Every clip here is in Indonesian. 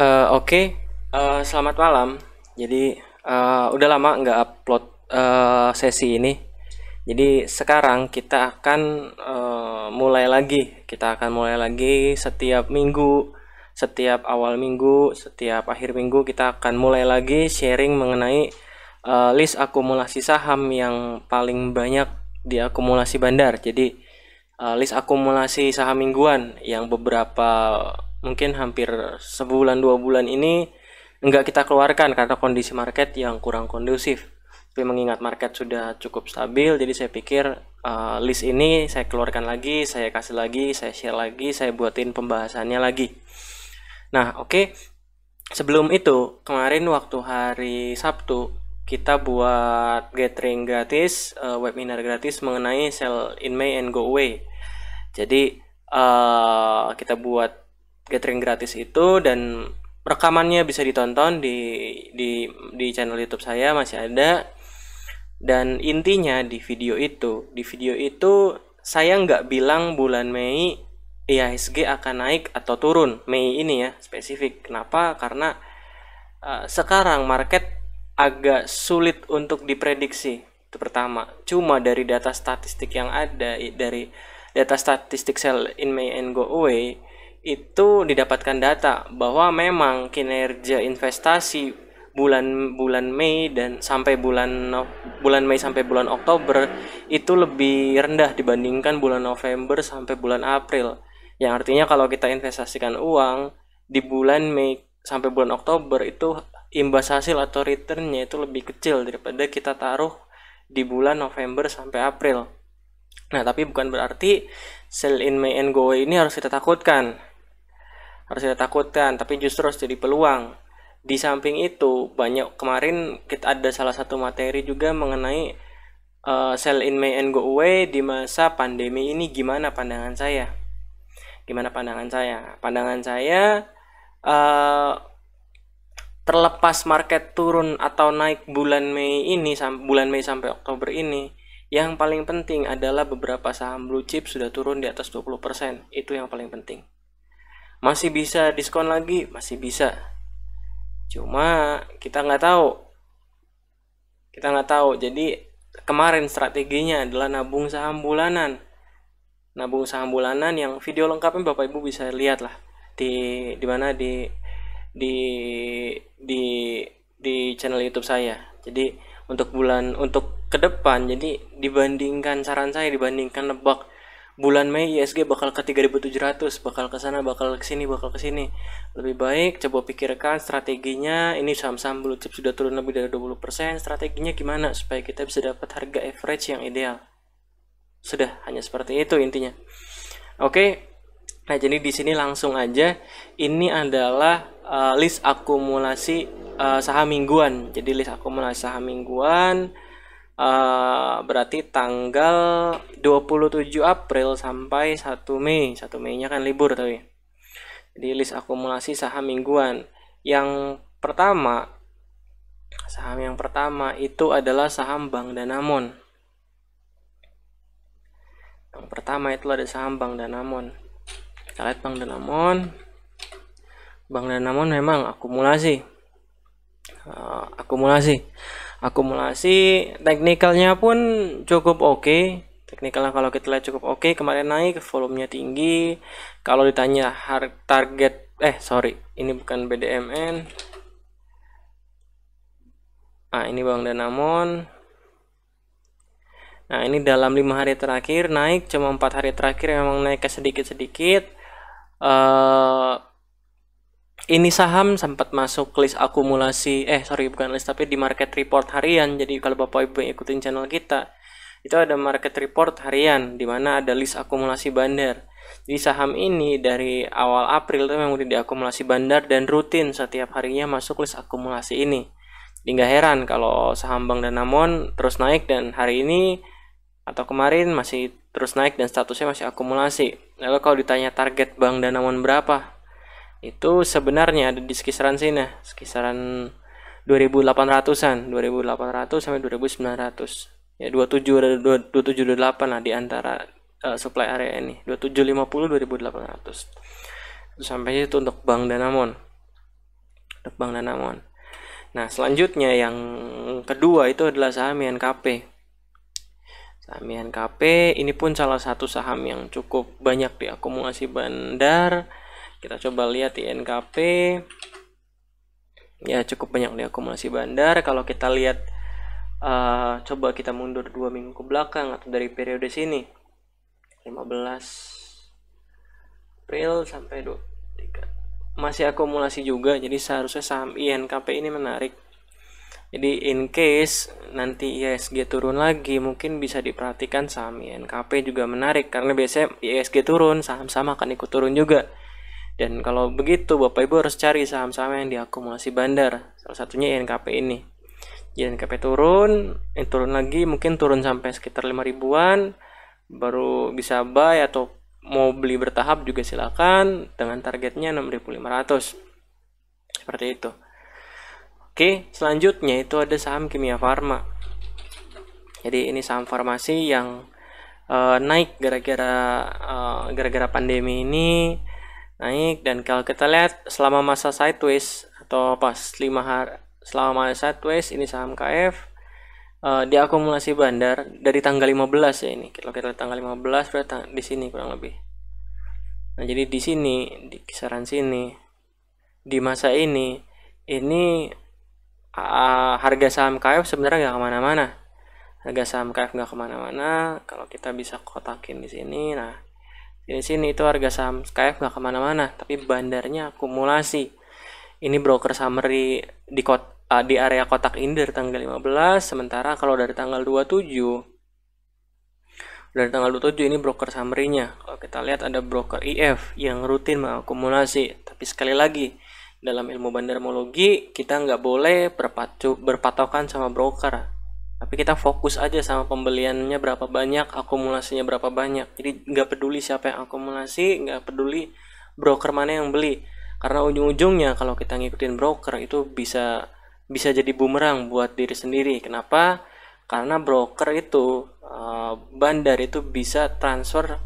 Eh, oke, okay. uh, eh, selamat malam. Jadi uh, udah lama nggak upload uh, sesi ini. Jadi sekarang kita akan uh, mulai lagi. Kita akan mulai lagi setiap minggu, setiap awal minggu, setiap akhir minggu kita akan mulai lagi sharing mengenai uh, list akumulasi saham yang paling banyak di akumulasi bandar. Jadi uh, list akumulasi saham mingguan yang beberapa mungkin hampir sebulan dua bulan ini nggak kita keluarkan karena kondisi market yang kurang kondusif. Tapi mengingat market sudah cukup stabil, jadi saya pikir uh, list ini saya keluarkan lagi, saya kasih lagi, saya share lagi, saya buatin pembahasannya lagi. Nah, oke. Okay. Sebelum itu, kemarin waktu hari Sabtu, kita buat gathering gratis, uh, webinar gratis mengenai sell in May and go away. Jadi, uh, kita buat gathering gratis itu dan rekamannya bisa ditonton di di di channel YouTube saya masih ada dan intinya di video itu di video itu saya nggak bilang bulan Mei IHSG e akan naik atau turun Mei ini ya spesifik kenapa karena uh, sekarang market agak sulit untuk diprediksi itu pertama cuma dari data statistik yang ada dari data statistik sell in May and go away itu didapatkan data bahwa memang kinerja investasi bulan-bulan Mei dan sampai bulan bulan Mei sampai bulan Oktober itu lebih rendah dibandingkan bulan November sampai bulan April. Yang artinya kalau kita investasikan uang di bulan Mei sampai bulan Oktober itu imbas hasil atau returnnya itu lebih kecil daripada kita taruh di bulan November sampai April. Nah, tapi bukan berarti sell in May and go away ini harus kita takutkan harus kita takutkan tapi justru harus jadi peluang di samping itu banyak kemarin kita ada salah satu materi juga mengenai uh, sell in May and go away di masa pandemi ini gimana pandangan saya gimana pandangan saya pandangan saya uh, terlepas market turun atau naik bulan Mei ini bulan Mei sampai Oktober ini yang paling penting adalah beberapa saham blue chip sudah turun di atas 20% itu yang paling penting masih bisa diskon lagi masih bisa cuma kita nggak tahu kita nggak tahu jadi kemarin strateginya adalah nabung saham bulanan nabung saham bulanan yang video lengkapnya bapak ibu bisa lihat lah di di mana di di di di channel YouTube saya jadi untuk bulan untuk ke depan jadi dibandingkan saran saya dibandingkan nebak bulan Mei ISG bakal ke 3700 bakal ke sana bakal ke sini bakal ke sini lebih baik coba pikirkan strateginya ini saham-saham blue chip sudah turun lebih dari 20% strateginya gimana supaya kita bisa dapat harga average yang ideal sudah hanya seperti itu intinya oke nah jadi di sini langsung aja ini adalah uh, list akumulasi uh, saham mingguan jadi list akumulasi saham mingguan Eh, berarti tanggal 27 April sampai 1 Mei. 1 Mei-nya kan libur tapi. Jadi list akumulasi saham mingguan. Yang pertama saham yang pertama itu adalah saham Bank Danamon. Yang pertama itu ada saham Bank Danamon. Kita lihat Bank Danamon. Bank Danamon memang akumulasi. Uh, akumulasi akumulasi teknikalnya pun cukup oke okay. teknikalnya kalau kita lihat cukup oke okay. kemarin naik volumenya tinggi kalau ditanya target eh sorry ini bukan BDMN nah ini Bang Danamon nah ini dalam lima hari terakhir naik cuma empat hari terakhir memang naiknya sedikit-sedikit uh, ini saham sempat masuk list akumulasi eh sorry bukan list tapi di market report harian jadi kalau bapak ibu ikutin channel kita itu ada market report harian di mana ada list akumulasi bandar di saham ini dari awal April itu memang udah diakumulasi bandar dan rutin setiap harinya masuk list akumulasi ini jadi nggak heran kalau saham Bank Danamon terus naik dan hari ini atau kemarin masih terus naik dan statusnya masih akumulasi lalu kalau ditanya target Bank Danamon berapa itu sebenarnya ada di sekitaran sini sekitaran 2800-an 2800 sampai 2900 ya 27 27 lah di antara uh, supply area ini 2750 2800 sampai itu untuk Bank Danamon untuk Bank Danamon nah selanjutnya yang kedua itu adalah saham INKP saham INKP ini pun salah satu saham yang cukup banyak diakumulasi bandar kita coba lihat di NKP ya cukup banyak nih akumulasi bandar kalau kita lihat uh, coba kita mundur dua minggu ke belakang atau dari periode sini 15 April sampai 23 masih akumulasi juga jadi seharusnya saham INKP ini menarik jadi in case nanti ISG turun lagi mungkin bisa diperhatikan saham INKP juga menarik karena biasanya ISG turun saham-saham akan ikut turun juga dan kalau begitu Bapak Ibu harus cari saham-saham yang diakumulasi bandar, salah satunya INKP ini. INKP turun, eh, turun lagi mungkin turun sampai sekitar 5 ribuan, baru bisa buy atau mau beli bertahap juga silakan dengan targetnya 6500 seperti itu oke selanjutnya itu ada saham kimia farma jadi ini saham farmasi yang uh, naik gara-gara uh, gara-gara pandemi ini naik dan kalau kita lihat selama masa sideways atau pas lima hari selama masa sideways ini saham KF uh, eh, diakumulasi bandar dari tanggal 15 ya ini kalau kita lihat tanggal 15 berarti di sini kurang lebih nah jadi di sini di kisaran sini di masa ini ini uh, harga saham KF sebenarnya nggak kemana-mana harga saham KF nggak kemana-mana kalau kita bisa kotakin di sini nah di sini itu harga saham SKF nggak kemana-mana tapi bandarnya akumulasi ini broker summary di kot uh, di area kotak ini dari tanggal 15 sementara kalau dari tanggal 27 dari tanggal 27 ini broker summary-nya kalau kita lihat ada broker IF yang rutin mengakumulasi tapi sekali lagi dalam ilmu bandarmologi kita nggak boleh berpacu, berpatokan sama broker tapi kita fokus aja sama pembeliannya berapa banyak akumulasinya berapa banyak jadi nggak peduli siapa yang akumulasi nggak peduli broker mana yang beli karena ujung-ujungnya kalau kita ngikutin broker itu bisa bisa jadi bumerang buat diri sendiri kenapa karena broker itu eh, bandar itu bisa transfer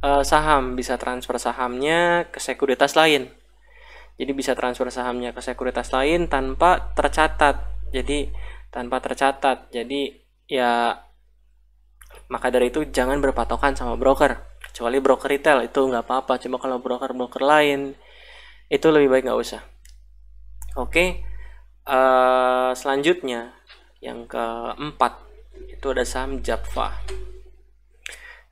eh, saham bisa transfer sahamnya ke sekuritas lain jadi bisa transfer sahamnya ke sekuritas lain tanpa tercatat jadi tanpa tercatat. Jadi ya maka dari itu jangan berpatokan sama broker. Kecuali broker retail itu nggak apa-apa. Cuma kalau broker-broker lain itu lebih baik nggak usah. Oke, uh, selanjutnya yang keempat itu ada saham Japfa.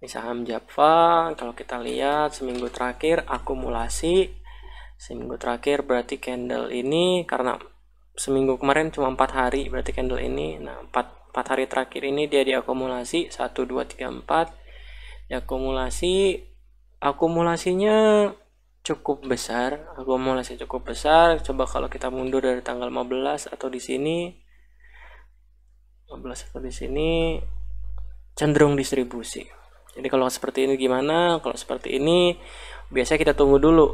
Ini saham Japfa, kalau kita lihat seminggu terakhir akumulasi seminggu terakhir berarti candle ini karena seminggu kemarin cuma empat hari berarti candle ini nah empat empat hari terakhir ini dia diakumulasi satu dua tiga empat diakumulasi akumulasinya cukup besar akumulasi cukup besar coba kalau kita mundur dari tanggal 15 atau di sini 15 atau di sini cenderung distribusi jadi kalau seperti ini gimana kalau seperti ini biasa kita tunggu dulu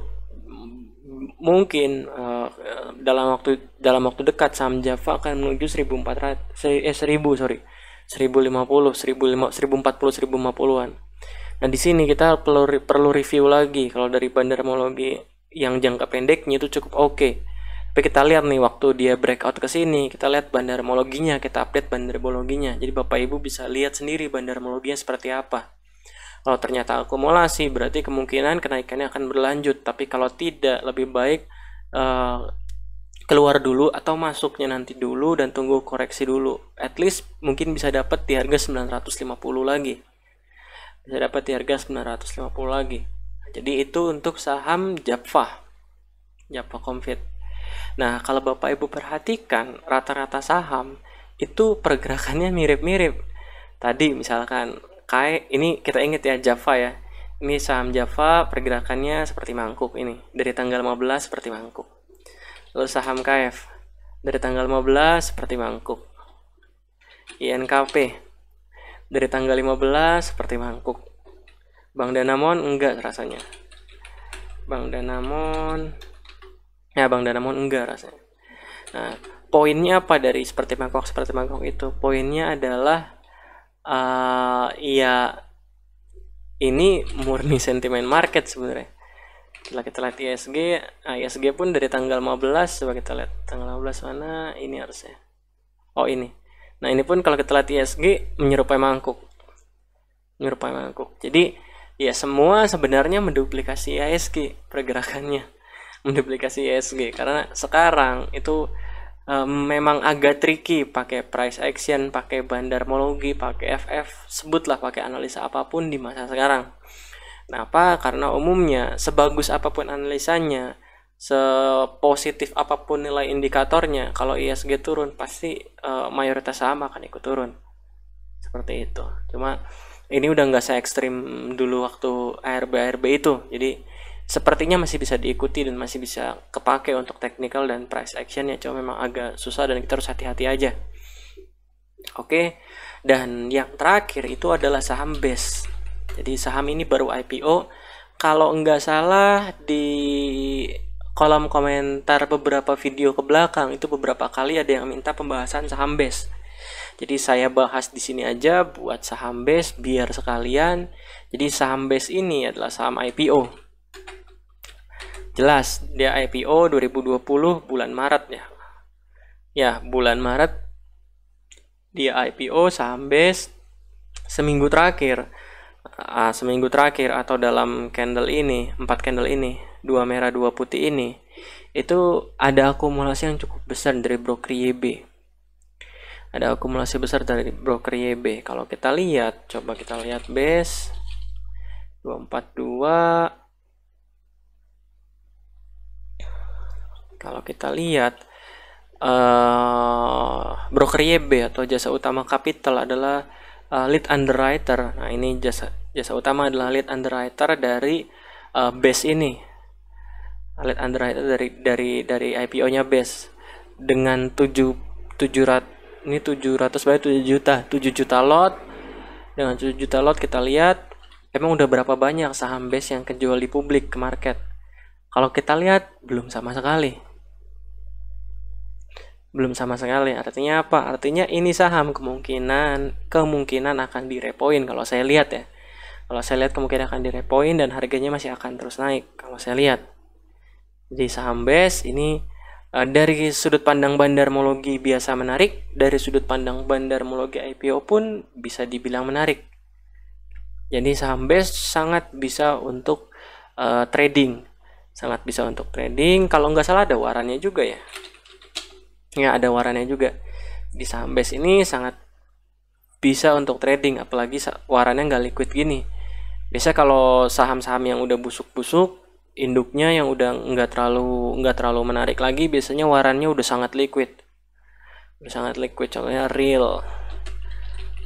mungkin Eh, dalam waktu dalam waktu dekat saham Java akan menuju 1400 eh 1000 sorry 1050 1040 1050-an. Nah, di sini kita perlu perlu review lagi kalau dari bandarmologi yang jangka pendeknya itu cukup oke. Okay. Tapi kita lihat nih waktu dia breakout ke sini, kita lihat bandarmologinya, kita update bandarmologinya. Jadi Bapak Ibu bisa lihat sendiri bandarmologinya seperti apa. Kalau ternyata akumulasi berarti kemungkinan kenaikannya akan berlanjut, tapi kalau tidak lebih baik Eh, keluar dulu atau masuknya nanti dulu dan tunggu koreksi dulu. At least mungkin bisa dapat di harga 950 lagi. Bisa dapat di harga 950 lagi. Jadi itu untuk saham Japfa. Japfa Comfit. Nah, kalau Bapak Ibu perhatikan rata-rata saham itu pergerakannya mirip-mirip. Tadi misalkan KAI ini kita ingat ya Java ya. Ini saham Java pergerakannya seperti mangkuk ini. Dari tanggal 15 seperti mangkuk. Lalu saham KF. Dari tanggal 15 seperti mangkuk. INKP. Dari tanggal 15 seperti mangkuk. Bang Danamon enggak rasanya. Bang Danamon ya Bang Danamon enggak rasanya. Nah, poinnya apa dari seperti mangkuk seperti mangkuk itu? Poinnya adalah uh, ya ini murni sentimen market sebenarnya setelah kita lihat ISG nah, ISG pun dari tanggal 15 coba kita lihat tanggal 15 mana ini harusnya oh ini nah ini pun kalau kita lihat ISG menyerupai mangkuk menyerupai mangkuk jadi ya semua sebenarnya menduplikasi ISG pergerakannya menduplikasi ISG karena sekarang itu um, memang agak tricky pakai price action, pakai bandarmologi, pakai FF, sebutlah pakai analisa apapun di masa sekarang. Kenapa? Karena umumnya sebagus apapun analisanya, sepositif apapun nilai indikatornya, kalau ISG turun pasti uh, mayoritas saham akan ikut turun. Seperti itu. Cuma ini udah nggak se ekstrim dulu waktu ARB ARB itu. Jadi sepertinya masih bisa diikuti dan masih bisa kepake untuk technical dan price action ya cuma memang agak susah dan kita harus hati-hati aja oke dan yang terakhir itu adalah saham base jadi saham ini baru IPO kalau nggak salah di kolom komentar beberapa video ke belakang itu beberapa kali ada yang minta pembahasan saham base jadi saya bahas di sini aja buat saham base biar sekalian. Jadi saham base ini adalah saham IPO jelas dia IPO 2020 bulan Maret ya. Ya, bulan Maret dia IPO sampai seminggu terakhir. Uh, seminggu terakhir atau dalam candle ini, empat candle ini, dua merah, dua putih ini, itu ada akumulasi yang cukup besar dari broker YB. Ada akumulasi besar dari broker YB. Kalau kita lihat, coba kita lihat base 242 Kalau kita lihat uh, eh, broker YB atau jasa utama kapital adalah uh, lead underwriter. Nah, ini jasa jasa utama adalah lead underwriter dari uh, base ini. Lead underwriter dari dari dari IPO-nya base dengan 7 ratus ini 700 berarti tujuh juta, tujuh juta lot. Dengan tujuh juta lot kita lihat emang udah berapa banyak saham base yang kejual di publik ke market. Kalau kita lihat belum sama sekali belum sama sekali. Artinya apa? Artinya ini saham kemungkinan kemungkinan akan direpoin kalau saya lihat ya. Kalau saya lihat kemungkinan akan direpoin dan harganya masih akan terus naik kalau saya lihat. Jadi saham base ini eh, dari sudut pandang bandarmologi biasa menarik, dari sudut pandang bandarmologi IPO pun bisa dibilang menarik. Jadi saham base sangat bisa untuk uh, trading, sangat bisa untuk trading. Kalau nggak salah ada warannya juga ya ya ada warannya juga di saham base ini sangat bisa untuk trading apalagi warannya nggak liquid gini biasa kalau saham-saham yang udah busuk-busuk induknya yang udah nggak terlalu nggak terlalu menarik lagi biasanya warannya udah sangat liquid udah sangat liquid contohnya real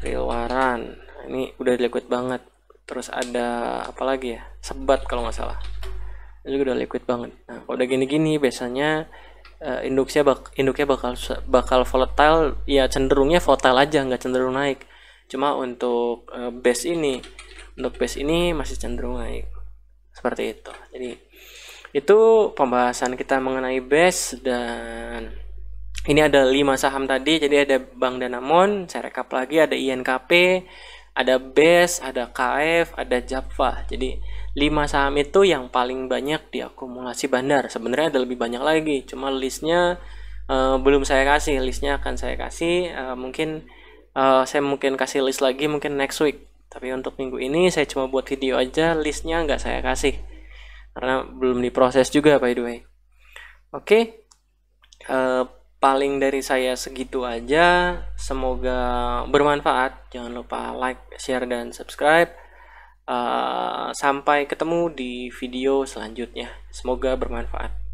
real waran ini udah liquid banget terus ada apa lagi ya sebat kalau nggak salah ini juga udah liquid banget nah kalau udah gini-gini biasanya uh, eh, induknya bak induknya bakal bakal volatile ya cenderungnya volatile aja nggak cenderung naik cuma untuk uh, base ini untuk base ini masih cenderung naik seperti itu jadi itu pembahasan kita mengenai base dan ini ada lima saham tadi jadi ada Bank Danamon saya rekap lagi ada INKP ada base, ada KF ada Java jadi 5 saham itu yang paling banyak diakumulasi bandar. Sebenarnya ada lebih banyak lagi, cuma listnya uh, belum saya kasih. Listnya akan saya kasih uh, mungkin uh, saya mungkin kasih list lagi mungkin next week. Tapi untuk minggu ini saya cuma buat video aja, listnya nggak saya kasih karena belum diproses juga by the way. Oke, okay. uh, paling dari saya segitu aja. Semoga bermanfaat. Jangan lupa like, share, dan subscribe. Eh, sampai ketemu di video selanjutnya. Semoga bermanfaat.